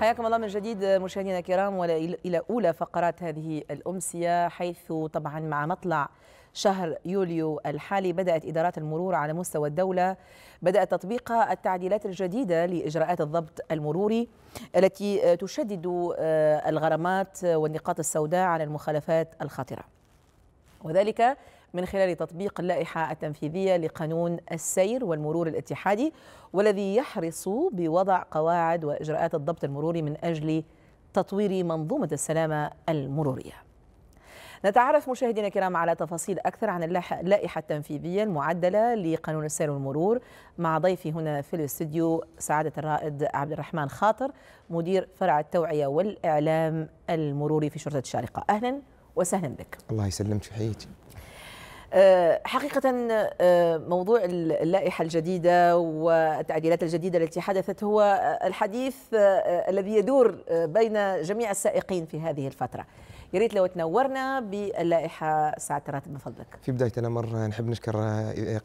حياكم الله من جديد مشاهدينا الكرام والى اولى فقرات هذه الامسيه حيث طبعا مع مطلع شهر يوليو الحالي بدأت إدارات المرور على مستوى الدولة بدأت تطبيق التعديلات الجديدة لإجراءات الضبط المروري التي تشدد آه، الغرامات والنقاط السوداء على المخالفات الخطرة وذلك من خلال تطبيق اللائحة التنفيذية لقانون السير والمرور الاتحادي والذي يحرص بوضع قواعد وإجراءات الضبط المروري من أجل تطوير منظومة السلامة المرورية نتعرف مشاهدينا الكرام على تفاصيل أكثر عن اللائحة التنفيذية المعدلة لقانون السير والمرور مع ضيفي هنا في الاستديو سعادة الرائد عبد الرحمن خاطر مدير فرع التوعية والإعلام المروري في شرطة الشارقة أهلا وسهلا بك الله يسلمك ويحييك آه، حقيقة آه، موضوع اللائحة الجديدة والتعديلات الجديدة التي حدثت هو آه، الحديث الذي يدور بين جميع السائقين في هذه الفترة يا ريت لو تنورنا باللائحه ساعه راتب من فضلك. في بدايه الامر نحب نشكر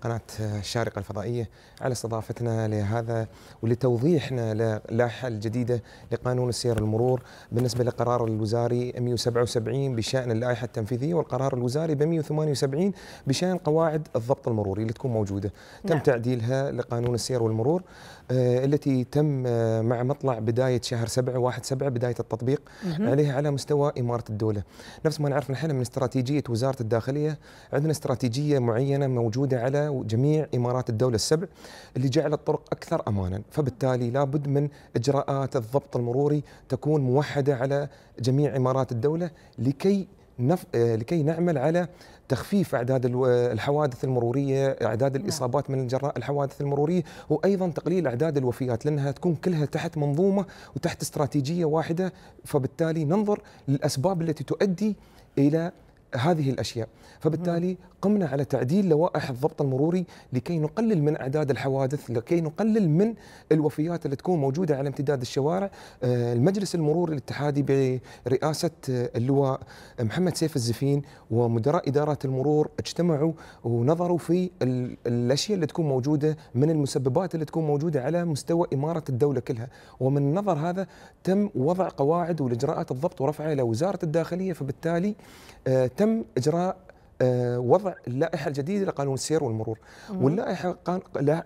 قناه الشارقه الفضائيه على استضافتنا لهذا ولتوضيحنا للائحه الجديده لقانون السير المرور بالنسبه لقرار الوزاري 177 بشان اللائحه التنفيذيه والقرار الوزاري ب 178 بشان قواعد الضبط المروري اللي تكون موجوده تم نعم. تعديلها لقانون السير والمرور آه، التي تم آه، مع مطلع بدايه شهر 7 1 7 بدايه التطبيق مهم. عليها على مستوى اماره الدول الدولة نفس ما نعرف نحن من استراتيجية وزارة الداخلية عندنا استراتيجية معينة موجودة على جميع إمارات الدولة السبع اللي جعل الطرق أكثر أمانا فبالتالي لابد من إجراءات الضبط المروري تكون موحدة على جميع إمارات الدولة لكي نف... آه، لكي نعمل على تخفيف اعداد آه، الحوادث المروريه، اعداد نعم. الاصابات من جراء الحوادث المروريه، وايضا تقليل اعداد الوفيات لانها تكون كلها تحت منظومه وتحت استراتيجيه واحده، فبالتالي ننظر للاسباب التي تؤدي الى هذه الاشياء، فبالتالي قمنا على تعديل لوائح الضبط المروري لكي نقلل من اعداد الحوادث، لكي نقلل من الوفيات اللي تكون موجوده على امتداد الشوارع، آه، المجلس المرور الاتحادي برئاسه آه، اللواء محمد سيف الزفين ومدراء اداره المرور اجتمعوا ونظروا في الاشياء اللي تكون موجوده من المسببات اللي تكون موجوده على مستوى اماره الدوله كلها، ومن النظر هذا تم وضع قواعد والاجراءات الضبط ورفعها الى وزاره الداخليه فبالتالي آه، تم اجراء وضع اللائحه الجديده لقانون السير والمرور واللائحه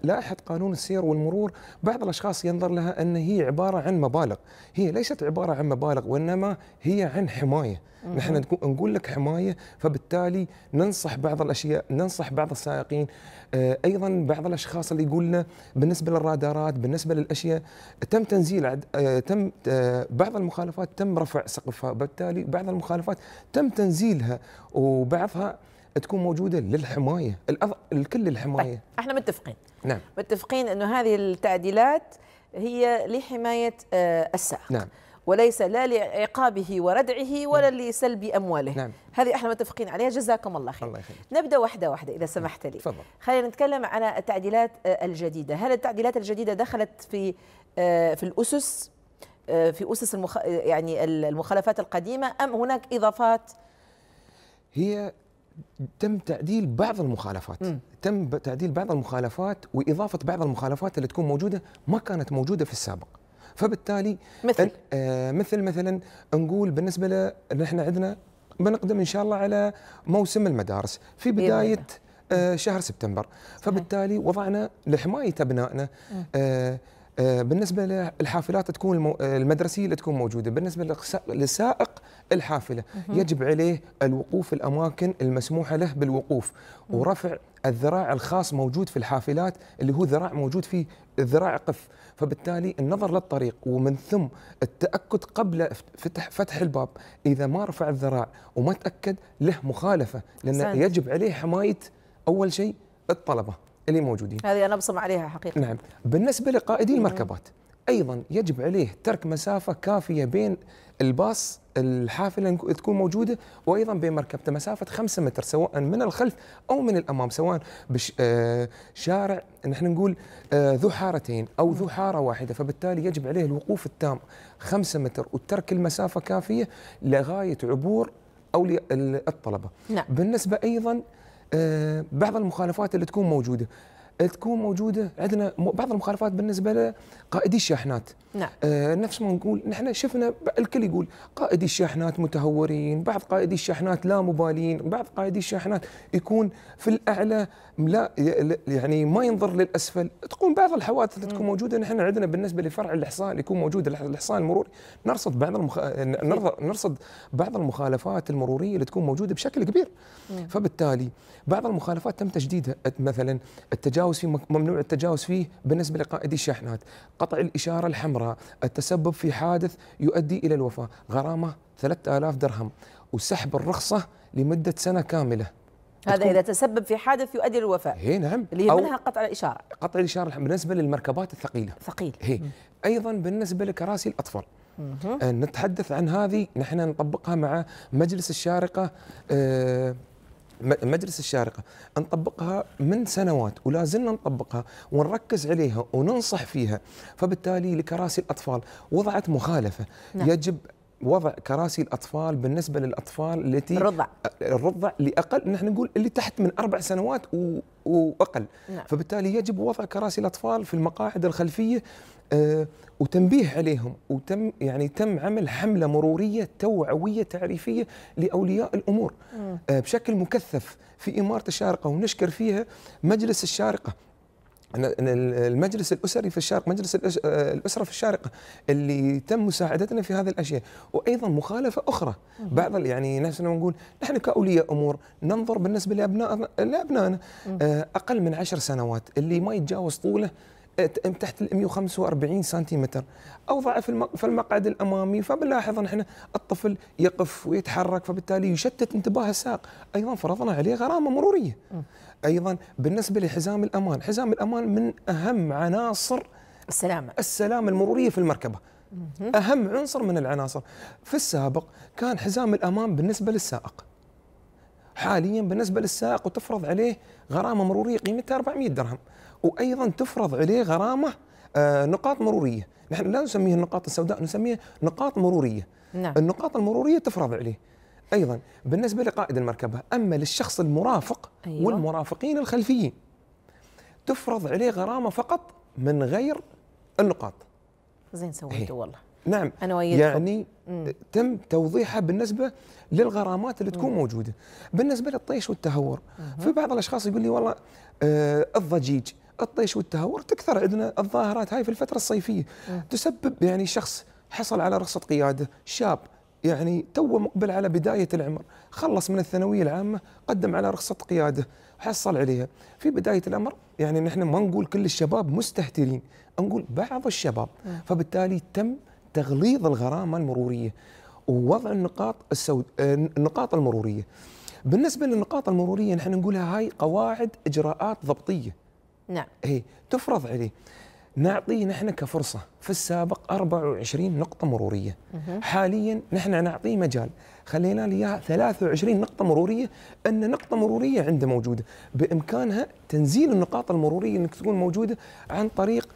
لائحه قانون السير والمرور بعض الاشخاص ينظر لها ان هي عباره عن مبالغ هي ليست عباره عن مبالغ وانما هي عن حمايه نحن نقول لك حمايه فبالتالي ننصح بعض الاشياء ننصح بعض السائقين آه، ايضا بعض الاشخاص اللي يقولنا بالنسبه للرادارات بالنسبه للاشياء تم تنزيل آه، تم آه، بعض المخالفات تم رفع سقفها بالتالي بعض المخالفات تم تنزيلها وبعضها تكون موجوده للحمايه الأض... الكل للحمايه طيب. احنا متفقين نعم متفقين انه هذه التعديلات هي لحمايه آه، السائق نعم وليس لا لعقابه وردعه ولا نعم. لسلب امواله نعم. هذه احنا متفقين عليها جزاكم الله خير الله يخليك نبدا واحده واحده اذا سمحت لي تفضل خلينا نتكلم على التعديلات آه، الجديده هل التعديلات الجديده دخلت في آه، في الاسس في اسس المخ... يعني المخالفات القديمه ام هناك اضافات هي تم تعديل بعض المخالفات م. تم تعديل بعض المخالفات واضافه بعض المخالفات اللي تكون موجوده ما كانت موجوده في السابق فبالتالي مثل آه مثل مثلا نقول بالنسبه ل نحن عندنا بنقدم ان شاء الله على موسم المدارس في بدايه آه شهر سبتمبر فبالتالي وضعنا لحمايه ابنائنا آه آه، بالنسبه للحافلات تكون آه، المدرسيه اللي تكون موجوده بالنسبه لسائق الحافله يجب عليه الوقوف في الاماكن المسموحه له بالوقوف ورفع الذراع الخاص موجود في الحافلات اللي هو ذراع موجود فيه الذراع قف فبالتالي النظر للطريق ومن ثم التاكد قبل فتح فتح الباب اذا ما رفع الذراع وما تاكد له مخالفه لان يجب عليه حمايه اول شيء الطلبه اللي موجودين هذه انا بصم عليها حقيقه نعم بالنسبه لقائدي المركبات ايضا يجب عليه ترك مسافه كافيه بين الباص الحافله تكون موجوده وايضا بين مركبته مسافه 5 متر سواء من الخلف او من الامام سواء بشارع آه، نحن نقول آه، ذو حارتين او ذو حاره واحده فبالتالي يجب عليه الوقوف التام 5 متر وترك المسافه كافيه لغايه عبور او الطلبه نعم. بالنسبه ايضا آه، بعض المخالفات اللي تكون موجوده تكون موجوده عندنا بعض المخالفات بالنسبه لقائدي الشاحنات نعم. آه نفس ما نقول نحن شفنا الكل يقول قائدي الشاحنات متهورين بعض قائدي الشاحنات لا مبالين بعض قائدي الشاحنات يكون في الاعلى لا يعني ما ينظر للاسفل تكون بعض الحوادث اللي تكون موجوده نحن عندنا بالنسبه لفرع الاحصاء يكون موجود الاحصاء المروري نرصد بعض المخ... آه، نرصد بعض المخالفات المروريه اللي تكون موجوده بشكل كبير فبالتالي بعض المخالفات تم تجديدها مثلا التجاوز التجاوز فيه ممنوع التجاوز فيه بالنسبه لقائدي الشاحنات، قطع الاشاره الحمراء، التسبب في حادث يؤدي الى الوفاه، غرامه 3000 درهم وسحب الرخصه لمده سنه كامله. هذا اذا تسبب في حادث يؤدي الوفاة هي إيه، نعم اللي هي منها قطع الاشاره. قطع الاشاره بالنسبه للمركبات الثقيله. ثقيل. هي إيه. ايضا بالنسبه لكراسي الاطفال. أه، نتحدث عن هذه نحن نطبقها مع مجلس الشارقه آه مجلس الشارقه نطبقها من سنوات ولا زلنا نطبقها ونركز عليها وننصح فيها فبالتالي لكراسي الاطفال وضعت مخالفه نعم. يجب وضع كراسي الاطفال بالنسبه للاطفال التي الرضع الرضع لاقل نحن نقول اللي تحت من اربع سنوات و... واقل نعم. فبالتالي يجب وضع كراسي الاطفال في المقاعد الخلفيه آه وتنبيه عليهم وتم يعني تم عمل حمله مروريه توعويه تعريفيه لاولياء الامور آه بشكل مكثف في اماره الشارقه ونشكر فيها مجلس الشارقه ان المجلس الاسري في الشارقه مجلس آه، الاسره في الشارقه اللي تم مساعدتنا في هذه الاشياء وايضا مخالفه اخرى بعض يعني نحن نقول نحن كاولياء امور ننظر بالنسبه لابنائنا لابنائنا آه، اقل من عشر سنوات اللي ما يتجاوز طوله تحت ال 145 سنتيمتر اوضع في المقعد الامامي فبنلاحظ احنا الطفل يقف ويتحرك فبالتالي يشتت انتباه الساق ايضا فرضنا عليه غرامه مروريه ايضا بالنسبه لحزام الامان حزام الامان من اهم عناصر السلامه السلامه المروريه في المركبه اهم عنصر من العناصر في السابق كان حزام الامان بالنسبه للسائق حاليا بالنسبه للسائق وتفرض عليه غرامه مروريه قيمتها 400 درهم وايضا تفرض عليه غرامه آه، نقاط مروريه، نحن لا نسميها النقاط السوداء نسميها نقاط مروريه. نعم. النقاط المروريه تفرض عليه. ايضا بالنسبه لقائد المركبه، اما للشخص المرافق أيوة. والمرافقين الخلفيين تفرض عليه غرامه فقط من غير النقاط. زين سويتوا إيه. والله. نعم أنا يعني تم توضيحها بالنسبه للغرامات اللي تكون مم. موجوده بالنسبه للطيش والتهور مم. بعض الاشخاص يقول لي والله آه الضجيج الطيش والتهور تكثر عندنا الظاهرات هاي في الفتره الصيفيه آه. تسبب يعني شخص حصل على رخصه قياده شاب يعني تو مقبل على بدايه العمر خلص من الثانويه العامه قدم على رخصه قياده حصل عليها في بدايه الامر يعني نحن ما نقول كل الشباب مستهترين نقول بعض الشباب آه. فبالتالي تم تغليظ الغرامه المروريه ووضع النقاط السود آه، النقاط المروريه بالنسبه للنقاط المروريه نحن نقولها هاي قواعد اجراءات ضبطيه نعم اي تفرض عليه نعطيه نحن كفرصة في السابق 24 نقطة مرورية مه. حاليا نحن نعطيه مجال خلينا له اياها 23 نقطة مرورية أن نقطة مرورية عنده موجودة بإمكانها تنزيل النقاط المرورية أنك تكون موجودة عن طريق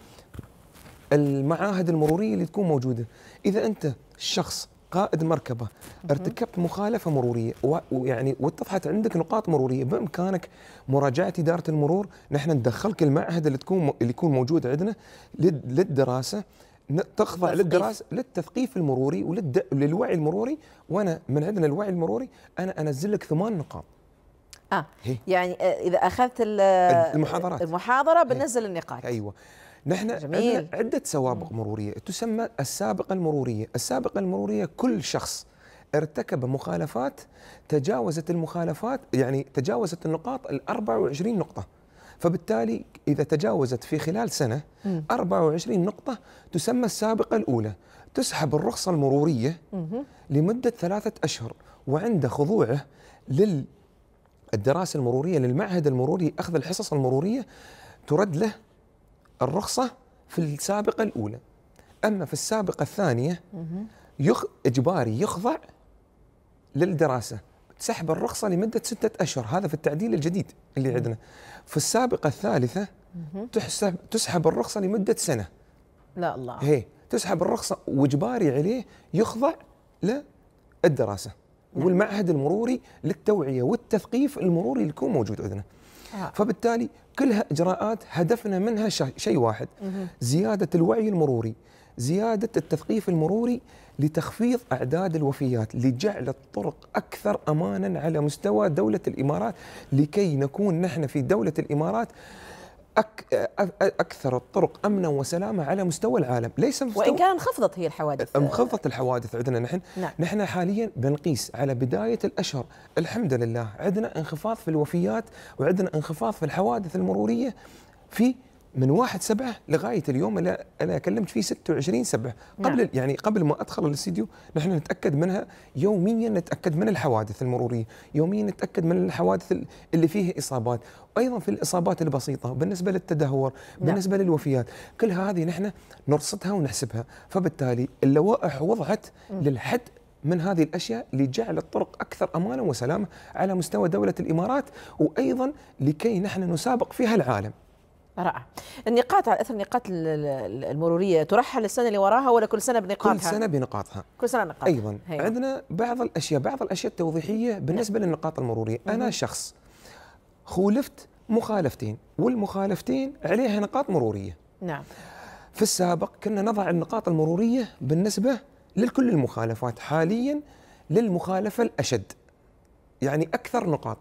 المعاهد المرورية اللي تكون موجودة إذا أنت شخص قائد مركبه ارتكبت مخالفه مروريه ويعني واتضحت عندك نقاط مروريه بامكانك مراجعه اداره المرور نحن ندخلك المعهد اللي تكون اللي يكون موجود عندنا للدراسه تخضع للدراسه للتثقيف المروري وللوعي المروري وانا من عندنا الوعي المروري انا انزل لك ثمان نقاط اه هي. يعني آه، اذا اخذت المحاضرات المحاضره بنزل النقاط ايوه نحن جميل. عندنا عدة سوابق مرورية تسمى السابقة المرورية السابقة المرورية كل شخص ارتكب مخالفات تجاوزت المخالفات يعني تجاوزت النقاط ال 24 نقطة فبالتالي إذا تجاوزت في خلال سنة 24 نقطة تسمى السابقة الأولى تسحب الرخصة المرورية لمدة ثلاثة أشهر وعند خضوعه للدراسه الدراسة المرورية للمعهد المروري أخذ الحصص المرورية ترد له الرخصة في السابقة الأولى أما في السابقة الثانية يخ إجباري يخضع للدراسة تسحب الرخصة لمدة ستة أشهر هذا في التعديل الجديد اللي عندنا في السابقة الثالثة تحسب تسحب الرخصة لمدة سنة لا الله هي تسحب الرخصة وإجباري عليه يخضع للدراسة والمعهد المروري للتوعية والتثقيف المروري اللي يكون موجود عندنا آه. فبالتالي كلها اجراءات هدفنا منها شيء واحد زياده الوعي المروري زياده التثقيف المروري لتخفيض اعداد الوفيات لجعل الطرق اكثر امانا على مستوى دوله الامارات لكي نكون نحن في دوله الامارات أك اكثر الطرق امنا وسلامه على مستوى العالم ليس مستوى وان كان انخفضت هي الحوادث انخفضت الحوادث عندنا نحن نعم. نحن حاليا بنقيس على بدايه الاشهر الحمد لله عندنا انخفاض في الوفيات وعندنا انخفاض في الحوادث المروريه في من واحد سبعة لغاية اليوم اللي أنا كلمت فيه 26 سبعة نعم. قبل نعم. يعني قبل ما أدخل الاستديو نحن نتأكد منها يوميا نتأكد من الحوادث المرورية يوميا نتأكد من الحوادث اللي فيها إصابات وأيضا في الإصابات البسيطة بالنسبة للتدهور نعم. بالنسبة للوفيات كل هذه نحن نرصدها ونحسبها فبالتالي اللوائح وضعت للحد من هذه الاشياء لجعل الطرق اكثر امانا وسلامه على مستوى دوله الامارات وايضا لكي نحن نسابق فيها العالم رائع النقاط على اثر النقاط المروريه ترحل السنه اللي وراها ولا كل سنه بنقاطها؟ كل سنه بنقاطها كل سنه بنقاطها ايضا هي. أيوة. عندنا بعض الاشياء بعض الاشياء التوضيحيه بالنسبه نعم. للنقاط المروريه مم. انا شخص خولفت مخالفتين والمخالفتين عليها نقاط مروريه نعم في السابق كنا نضع النقاط المروريه بالنسبه لكل المخالفات حاليا للمخالفه الاشد يعني اكثر نقاط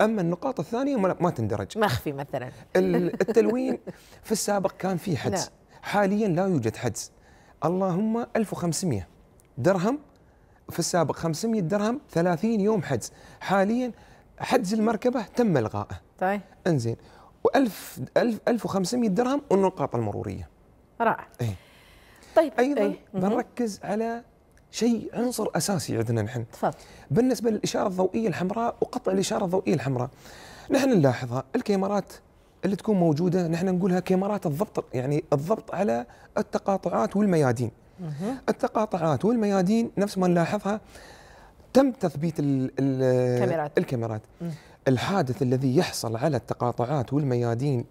اما النقاط الثانيه ما تندرج مخفي مثلا التلوين في السابق كان في حجز لا. حاليا لا يوجد حجز اللهم 1500 درهم في السابق 500 درهم 30 يوم حجز حاليا حجز المركبه تم الغائه طيب انزين و1000 1500 درهم والنقاط المروريه رائع ايه. طيب ايضا ايه. بنركز على شيء عنصر اساسي عندنا نحن تفضل بالنسبه للاشاره الضوئيه الحمراء وقطع الاشاره الضوئيه الحمراء نحن نلاحظها الكاميرات اللي تكون موجوده نحن نقولها كاميرات الضبط يعني الضبط على التقاطعات والميادين التقاطعات والميادين نفس ما نلاحظها تم تثبيت الـ الـ الكاميرات الكاميرات الحادث الذي يحصل على التقاطعات والميادين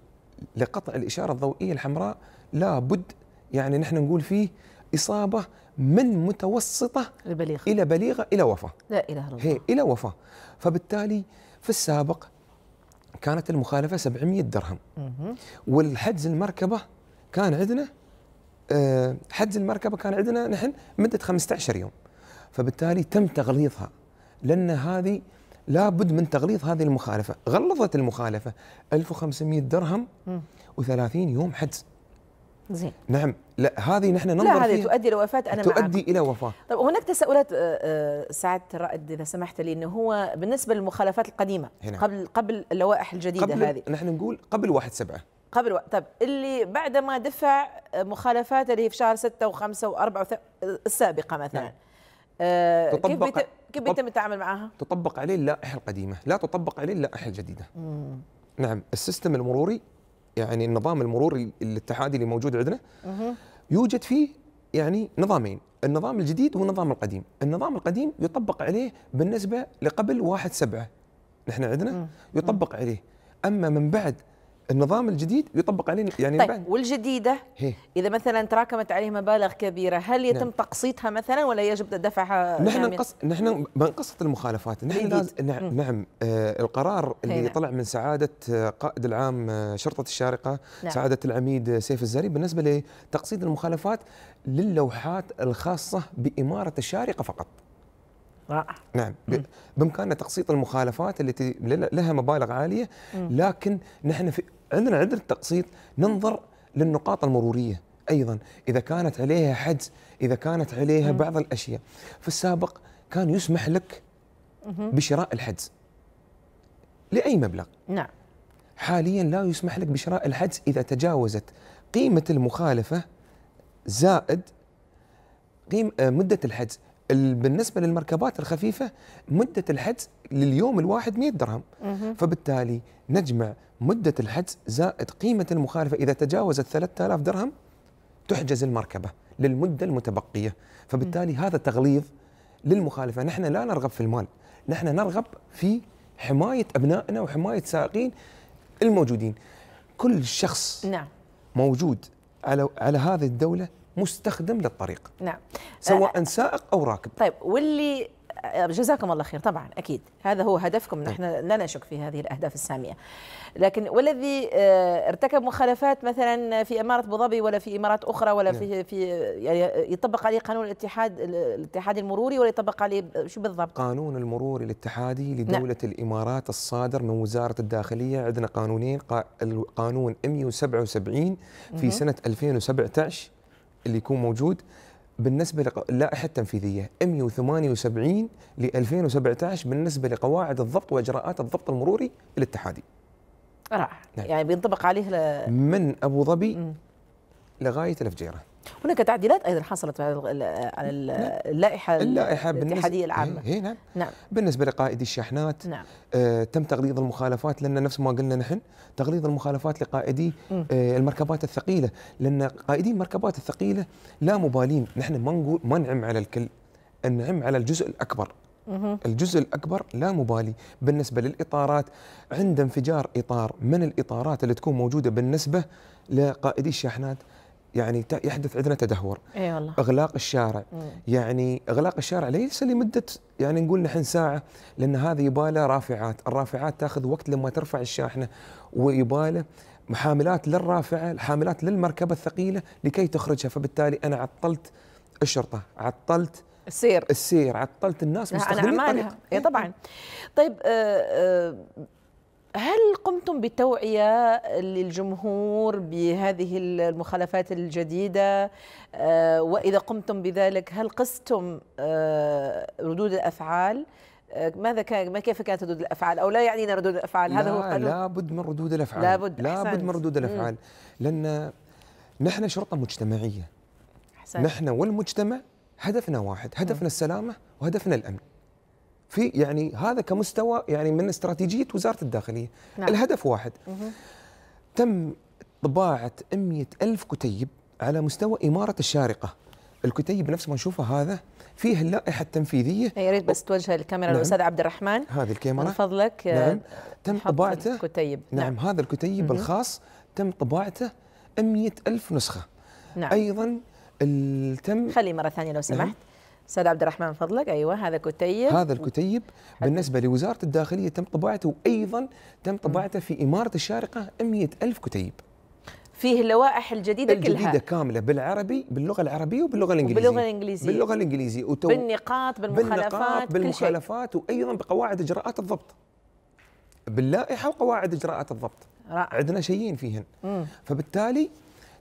لقطع الاشاره الضوئيه الحمراء لابد يعني نحن نقول فيه اصابه من متوسطة البليغة إلى بليغة إلى وفاة لا إله إلا الله هي إلى وفاة فبالتالي في السابق كانت المخالفة 700 درهم والحجز المركبة كان عندنا آه، حجز المركبة كان عندنا نحن مدة 15 يوم فبالتالي تم تغليظها لأن هذه لابد من تغليظ هذه المخالفة غلظت المخالفة 1500 درهم و30 يوم حجز زين نعم لا هذه نحن ننظر لا هذه تؤدي الى وفاه انا تؤدي معك. الى وفاه طيب هناك تساؤلات سعاده الرائد آه، اذا سمحت لي انه هو بالنسبه للمخالفات القديمه هنا. قبل قبل اللوائح الجديده قبل هذه نحن نقول قبل واحد سبعة قبل وقت طب اللي بعد ما دفع مخالفات اللي هي في شهر 6 و5 و4 السابقه مثلا نعم. آه، تطبق كيف كيف بيتم التعامل معها؟ تطبق عليه اللائحه القديمه، لا تطبق عليه اللائحه الجديده. مم. نعم السيستم المروري يعني النظام المرور الاتحادي اللي موجود عندنا يوجد فيه يعني نظامين النظام الجديد والنظام القديم النظام القديم يطبق عليه بالنسبة لقبل واحد سبعة نحن عندنا يطبق عليه أما من بعد النظام الجديد يطبق عليه يعني طيب بعد. والجديده هي. اذا مثلا تراكمت عليه مبالغ كبيره هل يتم نعم. تقسيطها مثلا ولا يجب دفعها نحن نقص نحن بنقسط المخالفات نحن لازم نعم, نعم آه القرار اللي نعم. طلع من سعاده آه، قائد العام آه، شرطه الشارقه نعم. سعاده العميد آه، سيف الزري بالنسبه لتقسيط المخالفات للوحات الخاصه باماره الشارقه فقط نعم بامكاننا تقسيط المخالفات التي لها مبالغ عاليه لكن نحن في عندنا عدة تقسيط ننظر للنقاط المرورية أيضا إذا كانت عليها حجز إذا كانت عليها مم. بعض الأشياء في السابق كان يسمح لك بشراء الحجز لأي مبلغ نعم حاليا لا يسمح لك بشراء الحجز إذا تجاوزت قيمة المخالفة زائد قيم آه، مدة الحجز بالنسبة للمركبات الخفيفة مدة الحجز لليوم الواحد 100 درهم فبالتالي نجمع مدة الحجز زائد قيمة المخالفة إذا تجاوزت 3000 درهم تحجز المركبة للمدة المتبقية فبالتالي هذا تغليظ للمخالفة نحن لا نرغب في المال نحن نرغب في حماية أبنائنا وحماية سائقين الموجودين كل شخص نعم. موجود على على هذه الدولة مستخدم للطريق نعم سواء آه. سائق أو راكب طيب واللي جزاكم الله خير طبعا اكيد هذا هو هدفكم نحن لا نشك في هذه الاهداف الساميه لكن والذي آه، ارتكب مخالفات مثلا في اماره ابو ظبي ولا في امارات اخرى ولا في نعم. في يعني يطبق عليه قانون الاتحاد الاتحادي المروري ولا يطبق عليه شو بالضبط قانون المرور الاتحادي نعم. لدوله نعم. الامارات الصادر من وزاره الداخليه عندنا قانونين القانون 177 في سنه 2017 اللي يكون موجود بالنسبة للائحة التنفيذية 178 ل 2017 بالنسبة لقواعد الضبط وإجراءات الضبط المروري الاتحادي رائع نعم. يعني بينطبق عليه ل... من أبو ظبي لغاية الفجيرة هناك تعديلات ايضا حصلت على نعم. اللائحه اللائحه الاتحاديه العامه هي إيه، إيه، نعم. نعم بالنسبه لقائدي الشاحنات نعم. آه تم تغليظ المخالفات لان نفس ما قلنا نحن تغليظ المخالفات لقائدي آه المركبات الثقيله لان قائدي المركبات الثقيله لا مبالين نحن ما نقول ما نعم على الكل نعم على الجزء الاكبر الجزء الاكبر لا مبالي بالنسبه للاطارات عند انفجار اطار من الاطارات اللي تكون موجوده بالنسبه لقائدي الشاحنات يعني يحدث عندنا تدهور اي والله اغلاق الشارع مم. يعني اغلاق الشارع ليس لمده يعني نقول نحن ساعه لان هذا يباله رافعات، الرافعات تاخذ وقت لما ترفع الشاحنه ويباله حاملات للرافعه، حاملات للمركبه الثقيله لكي تخرجها فبالتالي انا عطلت الشرطه، عطلت السير السير عطلت الناس مستخدمين الطريق اي طبعا طيب آه، آه، هل قمتم بتوعية للجمهور بهذه المخالفات الجديدة آه، وإذا قمتم بذلك هل قستم آه، ردود الأفعال آه، ماذا كان ما كيف كانت ردود الافعال او لا يعنينا ردود الافعال هذا هو لا لابد من ردود الافعال لابد لابد من ردود الافعال لان نحن شرطه مجتمعيه احسنت نحن والمجتمع هدفنا واحد هدفنا السلامه وهدفنا الامن في يعني هذا كمستوى يعني من استراتيجيه وزاره الداخليه نعم. الهدف واحد مه. تم طباعه 100 الف كتيب على مستوى اماره الشارقه الكتيب نفس ما نشوفه هذا فيه اللائحه التنفيذيه إيه، يا ريت بس توجه الكاميرا نعم. للاستاذ عبد الرحمن هذه الكاميرا من فضلك آه، نعم تم طباعته الكتيب نعم, نعم هذا الكتيب مه. الخاص تم طباعته 100 الف نسخه نعم ايضا تم خلي مره ثانيه لو سمحت نعم. استاذ عبد الرحمن فضلك ايوه هذا كتيب هذا الكتيب بالنسبه لوزاره الداخليه تم طباعته وايضا تم طباعته في اماره الشارقه 100 الف كتيب فيه اللوائح الجديدة, كلها الجديدة كاملة بالعربي باللغة العربية وباللغة الإنجليزية باللغة الإنجليزية باللغة الإنجليزية وتو... بالنقاط بالمخالفات بالنقاط بالمخالفات وأيضا بقواعد إجراءات الضبط باللائحة وقواعد إجراءات الضبط رائع. عندنا شيئين فيهن مم. فبالتالي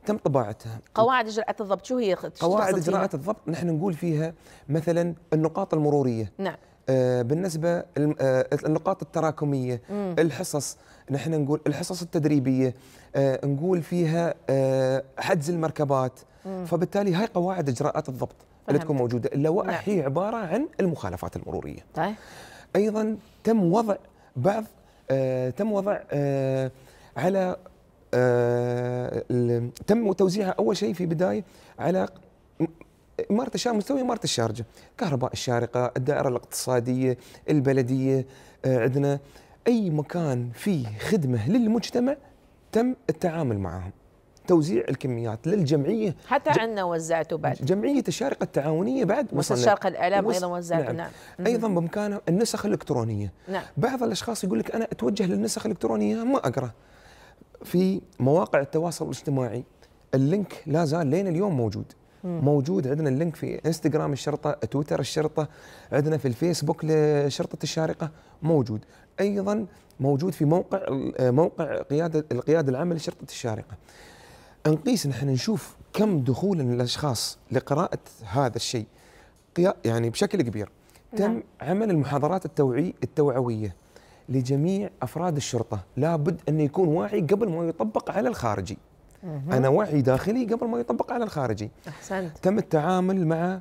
تم طباعتها قواعد اجراءات الضبط شو هي قواعد اجراءات الضبط نحن نقول فيها مثلا النقاط المروريه نعم آه، بالنسبة آه، النقاط التراكمية مم. الحصص نحن نقول الحصص التدريبية آه، نقول فيها حجز المركبات مم. فبالتالي هاي قواعد إجراءات الضبط فهمت. اللي تكون موجودة اللوائح نعم. هي عبارة عن المخالفات المرورية طيب. أيضا تم وضع بعض تم وضع على آه، تم توزيعها اول شيء في بدايه على اماره الشارقه مستوى اماره الشارقه، كهرباء الشارقه، الدائره الاقتصاديه، البلديه، آه، عندنا اي مكان فيه خدمه للمجتمع تم التعامل معهم. توزيع الكميات للجمعيه حتى ج... عندنا وزعته بعد جمعيه الشارقه التعاونيه بعد مثلا الشرق الاعلام وص... ايضا وزعت نعم, نعم. ايضا بامكانها النسخ الالكترونيه نعم. بعض الاشخاص يقول لك انا اتوجه للنسخ الالكترونيه ما اقرا في مواقع التواصل الاجتماعي اللينك لا زال لين اليوم موجود مم. موجود عندنا اللينك في انستغرام الشرطه تويتر الشرطه عندنا في الفيسبوك لشرطه الشارقه موجود ايضا موجود في موقع موقع قياده القياده العامه لشرطه الشارقه نقيس نحن نشوف كم دخول الاشخاص لقراءه هذا الشيء يعني بشكل كبير تم نعم. عمل المحاضرات التوعي التوعويه لجميع افراد الشرطه لابد انه يكون واعي قبل ما يطبق على الخارجي مه. انا واعي داخلي قبل ما يطبق على الخارجي احسنت تم التعامل مع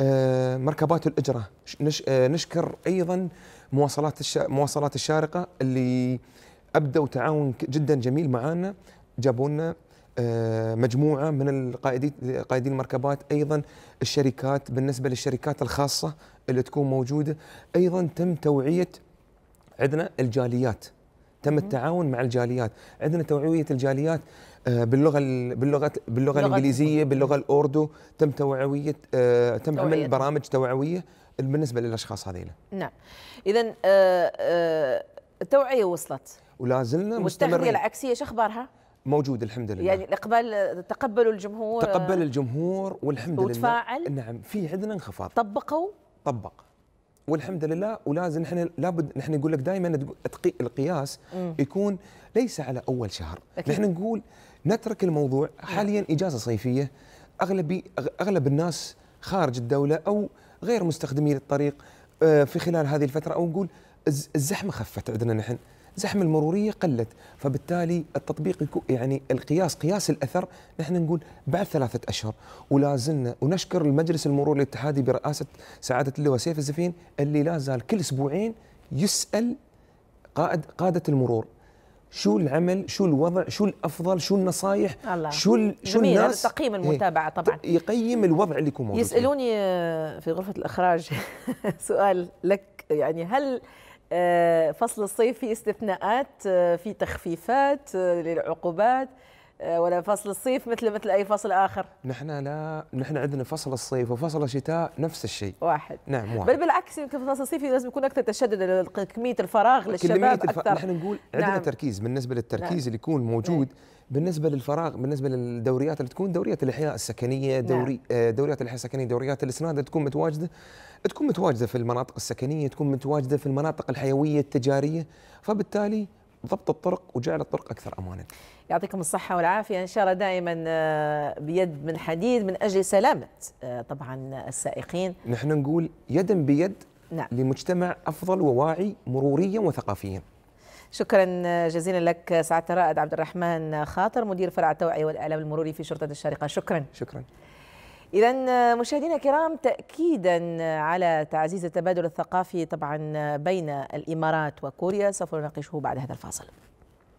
آه، مركبات الاجره آه، نشكر ايضا مواصلات مواصلات الشارقه اللي ابدوا تعاون جدا جميل معانا جابوا لنا آه، مجموعه من القائدين قائدين المركبات ايضا الشركات بالنسبه للشركات الخاصه اللي تكون موجوده ايضا تم توعيه عندنا الجاليات تم التعاون مع الجاليات عندنا توعويه الجاليات آه، باللغه باللغه باللغه الانجليزيه باللغه الاردو تم توعويه آه، تم عمل برامج توعويه بالنسبه للاشخاص هذيلا نعم اذا آه، التوعيه وصلت ولا زلنا مستمرين والتغذيه العكسيه شو اخبارها موجود الحمد لله يعني الاقبال تقبلوا الجمهور تقبل الجمهور والحمد وتفاعل لله وتفاعل نعم في عندنا انخفاض طبقوا طبق والحمد لله ولازم نحن لابد نحن نقول لك دائما القياس يكون ليس على اول شهر نحن نقول نترك الموضوع حاليا نعم. اجازه صيفيه اغلب اغلب الناس خارج الدوله او غير مستخدمين الطريق آه، في خلال هذه الفتره او نقول الزحمه خفت عندنا نحن زحمه المروريه قلت فبالتالي التطبيق يعني القياس قياس الاثر نحن نقول بعد ثلاثه اشهر ولا زلنا ونشكر المجلس المرور الاتحادي برئاسه سعاده اللواء سيف الزفين اللي لا زال كل اسبوعين يسال قائد قاده المرور شو العمل شو الوضع شو الافضل شو النصايح الله. شو ال... شو الناس تقييم المتابعه إيه. طبعا يقيم الوضع اللي يكون موجود يسالوني في غرفه الاخراج سؤال لك يعني هل آه، فصل الصيف في استثناءات آه، في تخفيفات آه، للعقوبات ولا فصل الصيف مثل مثل اي فصل اخر؟ نحن لا نحن عندنا فصل الصيف وفصل الشتاء نفس الشيء واحد نعم واحد بل بالعكس يمكن فصل الصيف لازم يكون اكثر تشدد كميه الفراغ للشباب الف... اكثر نحن نقول عندنا نعم. تركيز بالنسبه للتركيز نعم. اللي يكون موجود نعم. بالنسبه للفراغ بالنسبه للدوريات اللي تكون دوريات الاحياء السكنيه نعم. دوري نعم. دوريات الاحياء السكنيه دوريات الاسناد اللي تكون متواجده تكون متواجده في المناطق السكنيه، تكون متواجده في المناطق الحيويه التجاريه، فبالتالي ضبط الطرق وجعل الطرق اكثر امانا. يعطيكم الصحه والعافيه ان شاء الله دائما آه، بيد من حديد من اجل سلامه آه، طبعا السائقين. نحن نقول يدا بيد نعم. لمجتمع افضل وواعي مروريا وثقافيا. شكرا آه، جزيلا لك سعاده رائد عبد الرحمن خاطر مدير فرع التوعيه والاعلام المروري في شرطه الشارقه، شكرا. شكرا. إذا مشاهدينا الكرام تأكيدا على تعزيز التبادل الثقافي طبعا بين الإمارات وكوريا سوف نناقشه بعد هذا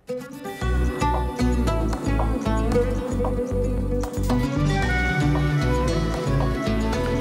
الفاصل.